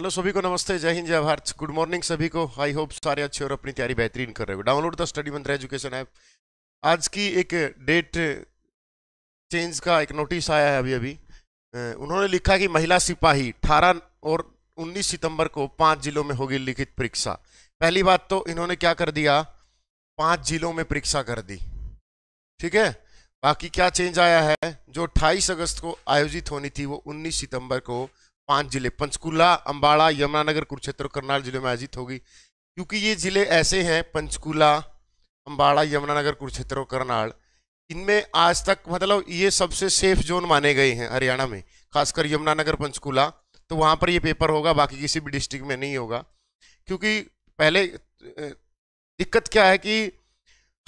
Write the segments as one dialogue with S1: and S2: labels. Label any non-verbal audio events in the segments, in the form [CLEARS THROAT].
S1: hello सभी को नमस्ते जय हिंद जय भारत गुड मॉर्निंग सभी को आई होप सारे अच्छे और अपनी तैयारी बेहतरीन कर रहे हो download the study Mantra education app आज की एक डेट चेंज का एक नोटिस आया है अभी अभी उन्होंने लिखा कि महिला सिपाही अठारह और 19 सितंबर को पांच जिलों में होगी लिखित परीक्षा पहली बात तो इन्होंने क्या कर दिया पाँच जिलों में परीक्षा कर दी ठीक है बाकी क्या चेंज आया है जो अट्ठाईस अगस्त को आयोजित होनी थी वो उन्नीस सितंबर को पांच जिले पंचकूला अम्बाड़ा यमुनानगर कुरुक्षेत्र और करनाल जिले में आयोजित होगी क्योंकि ये जिले ऐसे हैं पंचकूला अम्बाड़ा यमुनानगर कुरुक्षेत्र और करनाल इनमें आज तक मतलब ये सबसे सेफ जोन माने गए हैं हरियाणा में खासकर यमुनानगर पंचकूला तो वहाँ पर ये पेपर होगा बाकी किसी भी डिस्ट्रिक्ट में नहीं होगा क्योंकि पहले दिक्कत क्या है कि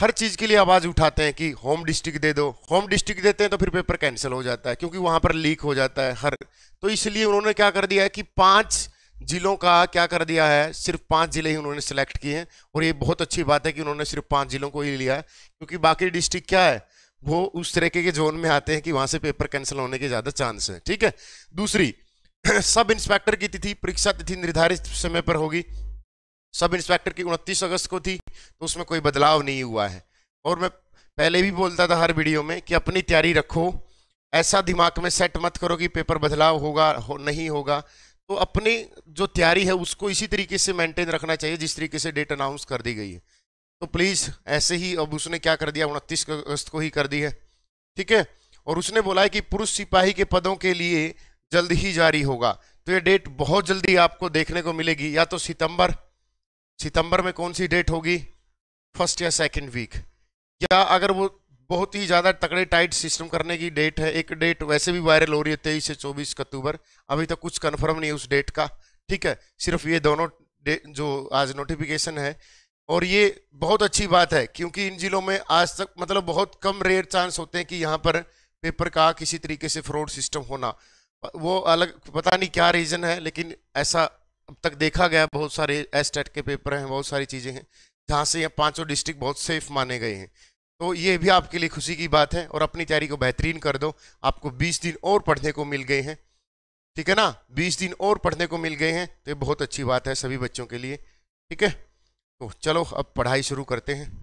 S1: हर चीज़ के लिए आवाज़ उठाते हैं कि होम डिस्ट्रिक्ट दे दो होम डिस्ट्रिक्ट देते हैं तो फिर पेपर कैंसिल हो जाता है क्योंकि वहाँ पर लीक हो जाता है हर तो इसलिए उन्होंने क्या कर दिया है कि पांच जिलों का क्या कर दिया है सिर्फ पांच जिले ही उन्होंने सिलेक्ट किए हैं और ये बहुत अच्छी बात है कि उन्होंने सिर्फ पांच जिलों को ही लिया है क्योंकि बाकी डिस्ट्रिक्ट क्या है वो उस तरीके के जोन में आते हैं कि वहां से पेपर कैंसिल होने के ज्यादा चांस हैं ठीक है दूसरी [CLEARS THROAT] सब इंस्पेक्टर की तिथि परीक्षा तिथि निर्धारित समय पर होगी सब इंस्पेक्टर की उनतीस अगस्त को थी तो उसमें कोई बदलाव नहीं हुआ है और मैं पहले भी बोलता था हर वीडियो में कि अपनी तैयारी रखो ऐसा दिमाग में सेट मत करो कि पेपर बदलाव होगा हो, नहीं होगा तो अपनी जो तैयारी है उसको इसी तरीके से मेंटेन रखना चाहिए जिस तरीके से डेट अनाउंस कर दी गई है तो प्लीज़ ऐसे ही अब उसने क्या कर दिया उनतीस अगस्त को ही कर दी है ठीक है और उसने बोला है कि पुरुष सिपाही के पदों के लिए जल्द ही जारी होगा तो ये डेट बहुत जल्दी आपको देखने को मिलेगी या तो सितंबर सितंबर में कौन सी डेट होगी फर्स्ट या सेकंड वीक या अगर वो बहुत ही ज़्यादा तकड़े टाइट सिस्टम करने की डेट है एक डेट वैसे भी वायरल हो रही है तेईस से चौबीस अक्टूबर अभी तक तो कुछ कन्फर्म नहीं है उस डेट का ठीक है सिर्फ ये दोनों जो आज नोटिफिकेशन है और ये बहुत अच्छी बात है क्योंकि इन जिलों में आज तक मतलब बहुत कम रेयर चांस होते हैं कि यहाँ पर पेपर का किसी तरीके से फ्रॉड सिस्टम होना वो अलग पता नहीं क्या रीज़न है लेकिन ऐसा अब तक देखा गया बहुत सारे एस के पेपर हैं बहुत सारी चीज़ें हैं जहाँ से ये पाँचों डिस्ट्रिक्ट बहुत सेफ माने गए हैं तो ये भी आपके लिए खुशी की बात है और अपनी तैयारी को बेहतरीन कर दो आपको 20 दिन और पढ़ने को मिल गए हैं ठीक है ना 20 दिन और पढ़ने को मिल गए हैं तो ये बहुत अच्छी बात है सभी बच्चों के लिए ठीक है तो चलो अब पढ़ाई शुरू करते हैं